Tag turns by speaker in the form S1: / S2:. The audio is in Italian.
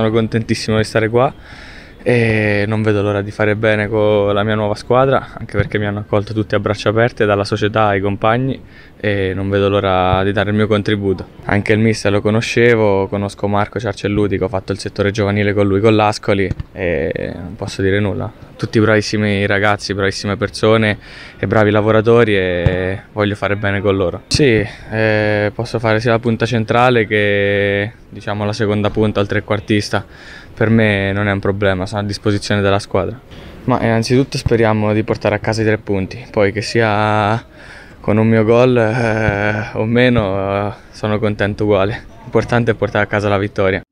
S1: sono contentissimo di stare qua e non vedo l'ora di fare bene con la mia nuova squadra, anche perché mi hanno accolto tutti a braccia aperte dalla società ai compagni e non vedo l'ora di dare il mio contributo. Anche il mister lo conoscevo, conosco Marco Ciarcelluti che ho fatto il settore giovanile con lui con l'Ascoli e non posso dire nulla, tutti bravissimi ragazzi, bravissime persone e bravi lavoratori e voglio fare bene con loro. Sì, eh, posso fare sia la punta centrale che diciamo, la seconda punta il trequartista, per me non è un problema, sono a disposizione della squadra. Ma innanzitutto speriamo di portare a casa i tre punti, poi che sia con un mio gol eh, o meno eh, sono contento uguale. L'importante è portare a casa la vittoria.